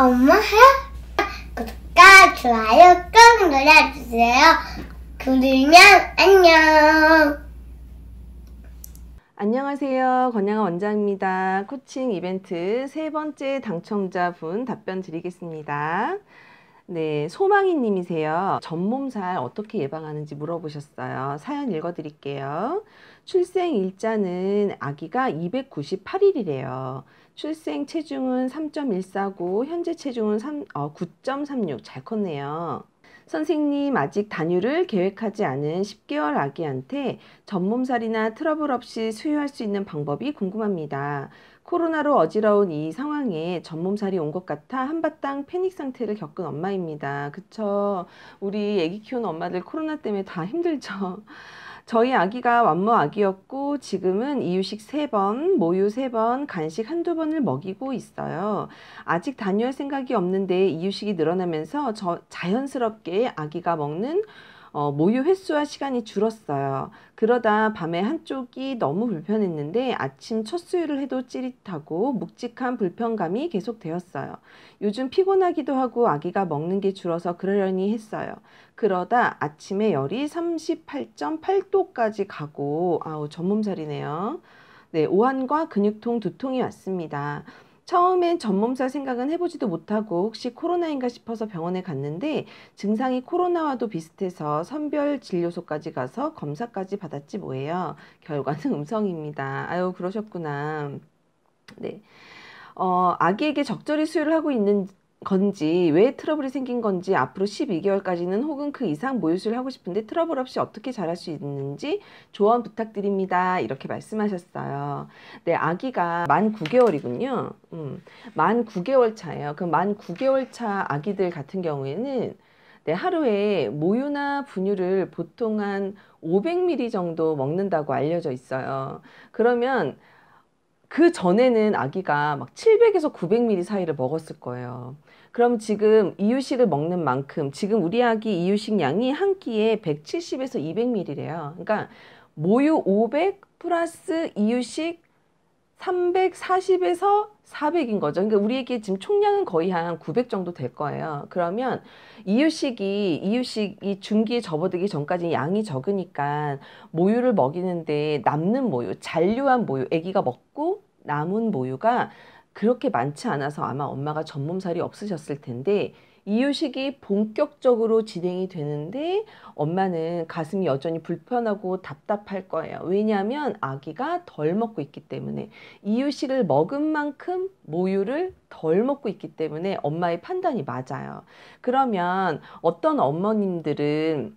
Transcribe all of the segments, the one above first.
엄마 하야 구독과 좋아요 꼭 눌러주세요. 그러면 안녕. 안녕하세요. 권양아 원장입니다. 코칭 이벤트 세 번째 당첨자분 답변 드리겠습니다. 네, 소망이님이세요. 전몸살 어떻게 예방하는지 물어보셨어요. 사연 읽어드릴게요. 출생 일자는 아기가 298일이래요. 출생 체중은 3.149, 현재 체중은 3, 어, 9.36. 잘 컸네요. 선생님 아직 단유를 계획하지 않은 10개월 아기한테 전몸살이나 트러블 없이 수유할 수 있는 방법이 궁금합니다. 코로나로 어지러운 이 상황에 전몸살이 온 것 같아 한바탕 패닉 상태를 겪은 엄마입니다. 그쵸? 우리 아기 키우는 엄마들 코로나 때문에 다 힘들죠. 저희 아기가 완모 아기였고 지금은 이유식 3번 모유 3번 간식 한두 번을 먹이고 있어요. 아직 단열 생각이 없는데 이유식이 늘어나면서 저 자연스럽게 아기가 먹는 어, 모유 횟수와 시간이 줄었어요. 그러다 밤에 한쪽이 너무 불편했는데 아침 첫 수유를 해도 찌릿하고 묵직한 불편감이 계속되었어요. 요즘 피곤하기도 하고 아기가 먹는 게 줄어서 그러려니 했어요. 그러다 아침에 열이 38.8도까지 가고 아우 전몸살이네요. 네, 오한과 근육통, 두통이 왔습니다. 처음엔 전몸살 생각은 해보지도 못하고 혹시 코로나인가 싶어서 병원에 갔는데 증상이 코로나와도 비슷해서 선별 진료소까지 가서 검사까지 받았지 뭐예요. 결과는 음성입니다. 아유 그러셨구나. 네. 어, 아기에게 적절히 수유를 하고 있는 건지 왜 트러블이 생긴 건지 앞으로 12개월까지는 혹은 그 이상 모유수를 유 하고 싶은데 트러블 없이 어떻게 자랄 수 있는지 조언 부탁드립니다 이렇게 말씀하셨어요 네 아기가 만 9개월이군요 음, 만 9개월 차예요 그럼 만 9개월 차 아기들 같은 경우에는 네, 하루에 모유나 분유를 보통 한 500ml 정도 먹는다고 알려져 있어요 그러면 그 전에는 아기가 막 700에서 900ml 사이를 먹었을 거예요. 그럼 지금 이유식을 먹는 만큼 지금 우리 아기 이유식 양이 한 끼에 170에서 200ml래요. 그러니까 모유 500 플러스 이유식 340에서 400인 거죠. 그러니까 우리에게 지금 총량은 거의 한 900 정도 될 거예요. 그러면 이유식이 이유식이 중기에 접어들기 전까지 양이 적으니까 모유를 먹이는데 남는 모유, 잔류한 모유, 아기가 먹고 남은 모유가 그렇게 많지 않아서 아마 엄마가 전몸살이 없으셨을 텐데 이유식이 본격적으로 진행이 되는데 엄마는 가슴이 여전히 불편하고 답답할 거예요. 왜냐하면 아기가 덜 먹고 있기 때문에 이유식을 먹은 만큼 모유를 덜 먹고 있기 때문에 엄마의 판단이 맞아요. 그러면 어떤 어머님들은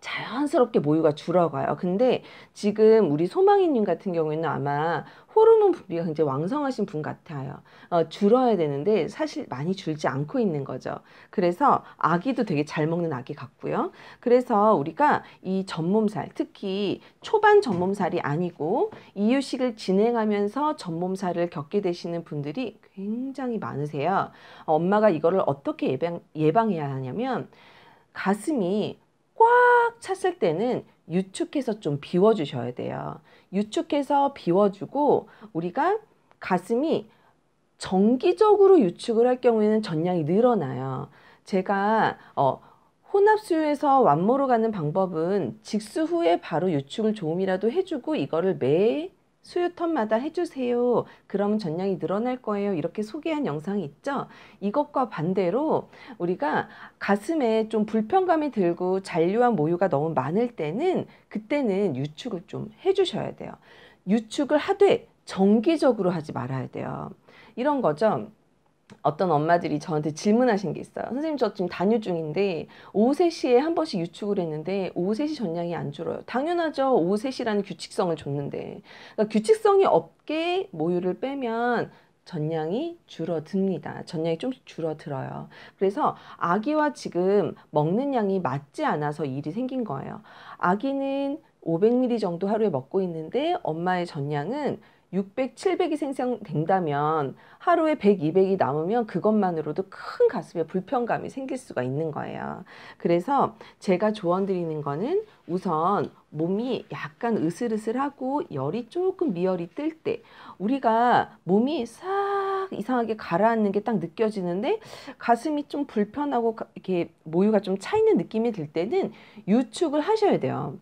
자연스럽게 모유가 줄어가요. 근데 지금 우리 소망이님 같은 경우에는 아마 호르몬 분비가 굉장히 왕성하신 분 같아요. 어, 줄어야 되는데 사실 많이 줄지 않고 있는 거죠. 그래서 아기도 되게 잘 먹는 아기 같고요. 그래서 우리가 이 전몸살, 특히 초반 전몸살이 아니고 이유식을 진행하면서 전몸살을 겪게 되시는 분들이 굉장히 많으세요. 엄마가 이거를 어떻게 예방, 예방해야 하냐면 가슴이 꽉 찼을 때는 유축해서 좀 비워주셔야 돼요. 유축해서 비워주고 우리가 가슴이 정기적으로 유축을 할 경우에는 전량이 늘어나요. 제가 어, 혼합수유에서 완모로 가는 방법은 직수 후에 바로 유축을 조금이라도 해주고 이거를 매 수유턴마다 해주세요. 그럼 전량이 늘어날 거예요. 이렇게 소개한 영상이 있죠. 이것과 반대로 우리가 가슴에 좀 불편감이 들고 잔류한 모유가 너무 많을 때는 그때는 유축을 좀 해주셔야 돼요. 유축을 하되 정기적으로 하지 말아야 돼요. 이런 거죠. 어떤 엄마들이 저한테 질문하신 게 있어요. 선생님 저 지금 단유 중인데 오후 3시에 한 번씩 유축을 했는데 오후 3시 전량이 안 줄어요. 당연하죠. 오후 3시라는 규칙성을 줬는데 그러니까 규칙성이 없게 모유를 빼면 전량이 줄어듭니다. 전량이 좀 줄어들어요. 그래서 아기와 지금 먹는 양이 맞지 않아서 일이 생긴 거예요. 아기는 500ml 정도 하루에 먹고 있는데 엄마의 전량은 600, 700이 생성된다면 하루에 100, 200이 남으면 그것만으로도 큰 가슴에 불편감이 생길 수가 있는 거예요. 그래서 제가 조언드리는 거는 우선 몸이 약간 으슬으슬하고 열이 조금 미열이 뜰 때 우리가 몸이 싹 이상하게 가라앉는 게 딱 느껴지는데 가슴이 좀 불편하고 이렇게 모유가 좀 차 있는 느낌이 들 때는 유축을 하셔야 돼요.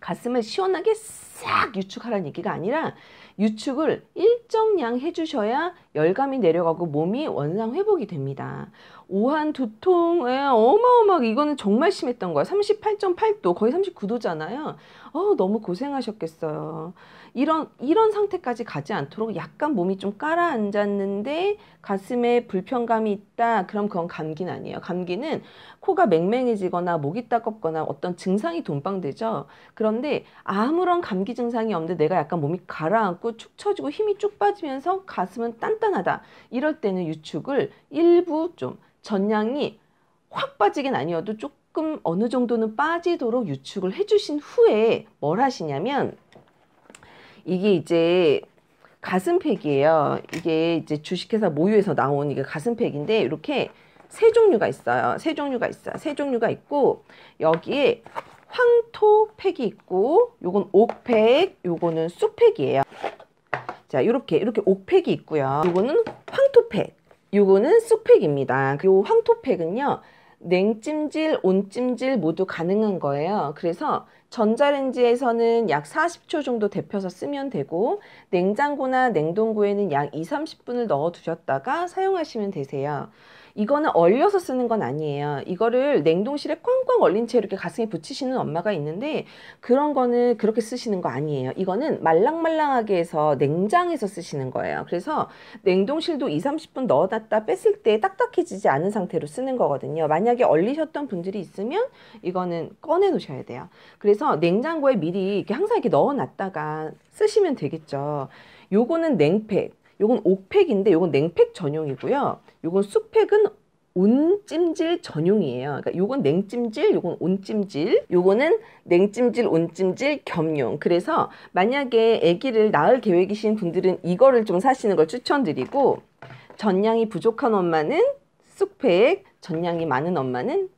가슴을 시원하게 싹 유축하라는 얘기가 아니라 유축을 일정량 해주셔야 열감이 내려가고 몸이 원상 회복이 됩니다. 오한 두통에 예, 어마어마하게 이거는 정말 심했던 거야. 38.8도 거의 39도잖아요. 어 너무 고생하셨겠어요. 이런 이런 상태까지 가지 않도록 약간 몸이 좀 깔아앉았는데 가슴에 불편감이 있다. 그럼 그건 감기는 아니에요. 감기는 코가 맹맹해지거나 목이 따갑거나 어떤 증상이 돈방되죠 그런데 아무런 감기 증상이 없는데 내가 약간 몸이 가라앉고 축 처지고 힘이 쭉 빠지면서 가슴은 단단하다. 이럴 때는 유축을 일부 좀 전량이 확 빠지긴 아니어도 조금 어느 정도는 빠지도록 유축을 해주신 후에 뭘 하시냐면 이게 이제 가슴팩이에요. 이게 이제 주식회사 모유에서 나온 이게 가슴팩인데 이렇게 세 종류가 있어요. 세 종류가 있어세 종류가 있고 여기에 황토팩이 있고 요건 옥팩, 요거는 수팩이에요. 자, 요렇게 이렇게 옥팩이 있고요. 요거는 황토팩, 요거는 수팩입니다. 그 요 황토팩은요. 냉찜질, 온찜질 모두 가능한 거예요. 그래서 전자레인지에서는 약 40초 정도 데펴서 쓰면 되고 냉장고나 냉동고에는 약 2, 30분을 넣어 두셨다가 사용하시면 되세요. 이거는 얼려서 쓰는 건 아니에요. 이거를 냉동실에 꽝꽝 얼린 채 이렇게 가슴에 붙이시는 엄마가 있는데 그런 거는 그렇게 쓰시는 거 아니에요. 이거는 말랑말랑하게 해서 냉장해서 쓰시는 거예요. 그래서 냉동실도 2, 30분 넣어놨다 뺐을 때 딱딱해지지 않은 상태로 쓰는 거거든요. 만약에 얼리셨던 분들이 있으면 이거는 꺼내 놓으셔야 돼요. 그래서 그래서 냉장고에 미리 이렇게 항상 이렇게 넣어놨다가 쓰시면 되겠죠. 요거는 냉팩, 요건 옥팩인데 요건 냉팩 전용이고요. 요건 쑥팩은 온찜질 전용이에요. 그러니까 요건 냉찜질, 요건 온찜질, 요거는 냉찜질, 온찜질 겸용. 그래서 만약에 아기를 낳을 계획이신 분들은 이거를 좀 사시는 걸 추천드리고 전량이 부족한 엄마는 쑥팩, 전량이 많은 엄마는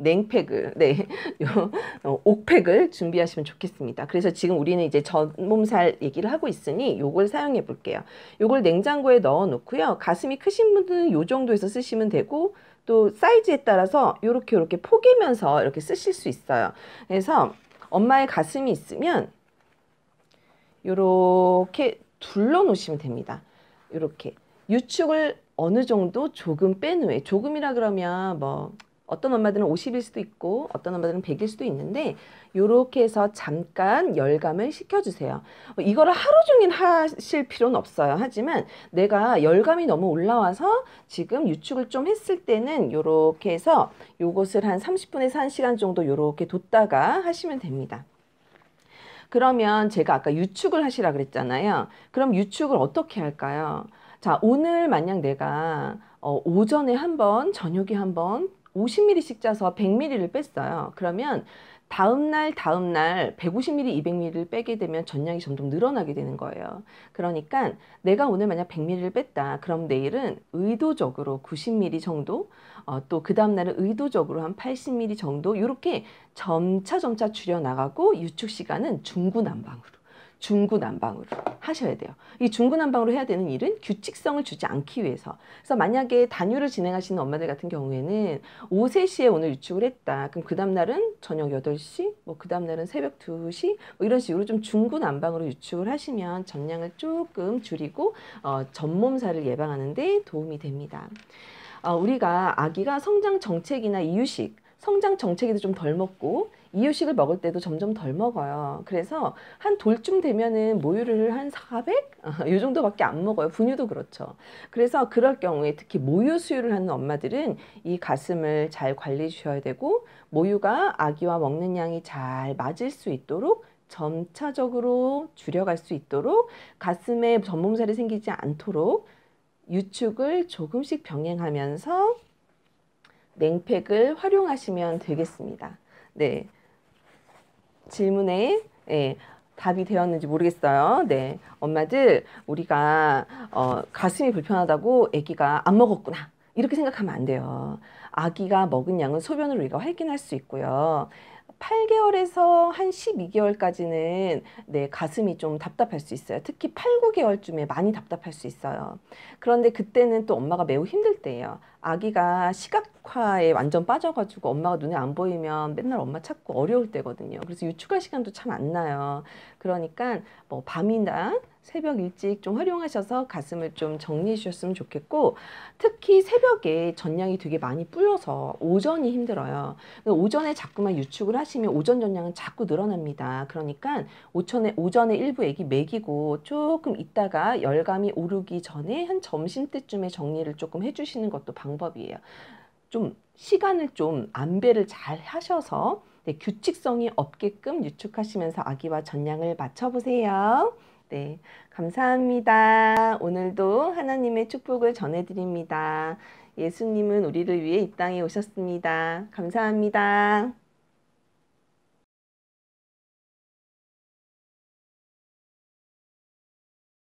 냉팩을 네요 어, 옥팩을 준비하시면 좋겠습니다. 그래서 지금 우리는 이제 전몸살 얘기를 하고 있으니 요걸 사용해 볼게요. 요걸 냉장고에 넣어 놓고요. 가슴이 크신 분들은 요 정도에서 쓰시면 되고 또 사이즈에 따라서 요렇게 요렇게 포개면서 이렇게 쓰실 수 있어요. 그래서 엄마의 가슴이 있으면 요렇게 둘러 놓으시면 됩니다. 요렇게 유축을 어느 정도 조금 뺀 후에 조금이라 그러면 뭐 어떤 엄마들은 50일 수도 있고 어떤 엄마들은 100일 수도 있는데 요렇게 해서 잠깐 열감을 시켜주세요. 뭐 이거를 하루 종일 하실 필요는 없어요. 하지만 내가 열감이 너무 올라와서 지금 유축을 좀 했을 때는 요렇게 해서 요것을 한 30분에서 1시간 정도 요렇게 뒀다가 하시면 됩니다. 그러면 제가 아까 유축을 하시라 그랬잖아요. 그럼 유축을 어떻게 할까요? 자, 오늘 만약 내가 어, 오전에 한번, 저녁에 한번 50mm씩 짜서 100mm를 뺐어요. 그러면 다음날 다음날 150ml, 200ml를 빼게 되면 전량이 점점 늘어나게 되는 거예요. 그러니까 내가 오늘 만약 100ml를 뺐다. 그럼 내일은 의도적으로 90ml 정도 어, 또그 다음날은 의도적으로 한 80ml 정도 이렇게 점차점차 줄여나가고 유축 시간은 중구난방으로 중구난방으로 하셔야 돼요. 이 중구난방으로 해야 되는 일은 규칙성을 주지 않기 위해서. 그래서 만약에 단유를 진행하시는 엄마들 같은 경우에는 오후 3시에 오늘 유축을 했다. 그럼 그 다음날은 저녁 8시, 뭐 그 다음날은 새벽 2시, 뭐 이런 식으로 좀 중구난방으로 유축을 하시면 전량을 조금 줄이고 어, 전몸살을 예방하는데 도움이 됩니다. 어, 우리가 아기가 성장 정책이나 이유식, 성장 정체기도 좀 덜 먹고 이유식을 먹을 때도 점점 덜 먹어요. 그래서 한 돌쯤 되면은 모유를 한 400? 이 정도밖에 안 먹어요. 분유도 그렇죠. 그래서 그럴 경우에 특히 모유 수유를 하는 엄마들은 이 가슴을 잘 관리해 주셔야 되고 모유가 아기와 먹는 양이 잘 맞을 수 있도록 점차적으로 줄여갈 수 있도록 가슴에 전몸살이 생기지 않도록 유축을 조금씩 병행하면서 냉팩을 활용하시면 되겠습니다. 네. 질문에 예, 답이 되었는지 모르겠어요. 네. 엄마들, 우리가, 어, 가슴이 불편하다고 아기가 안 먹었구나. 이렇게 생각하면 안 돼요. 아기가 먹은 양은 소변으로 우리가 확인할 수 있고요. 8개월에서 한 12개월까지는 네, 가슴이 좀 답답할 수 있어요. 특히 8, 9개월쯤에 많이 답답할 수 있어요. 그런데 그때는 또 엄마가 매우 힘들 때예요. 아기가 시각화에 완전 빠져가지고 엄마가 눈에 안 보이면 맨날 엄마 찾고 어려울 때거든요. 그래서 유축할 시간도 참 안 나요. 그러니까 뭐 밤이나 새벽 일찍 좀 활용하셔서 가슴을 좀 정리해 주셨으면 좋겠고 특히 새벽에 전량이 되게 많이 불려서 오전이 힘들어요. 그러니까 오전에 자꾸만 유축을 하시면 오전 전량은 자꾸 늘어납니다. 그러니까 오전에, 오전에 일부 액이 먹이고 조금 있다가 열감이 오르기 전에 한 점심때쯤에 정리를 조금 해주시는 것도 방법이에요. 좀 시간을 좀 안배를 잘 하셔서 네, 규칙성이 없게끔 유축하시면서 아기와 전량을 맞춰보세요. 네, 감사합니다. 오늘도 하나님의 축복을 전해드립니다. 예수님은 우리를 위해 이 땅에 오셨습니다. 감사합니다.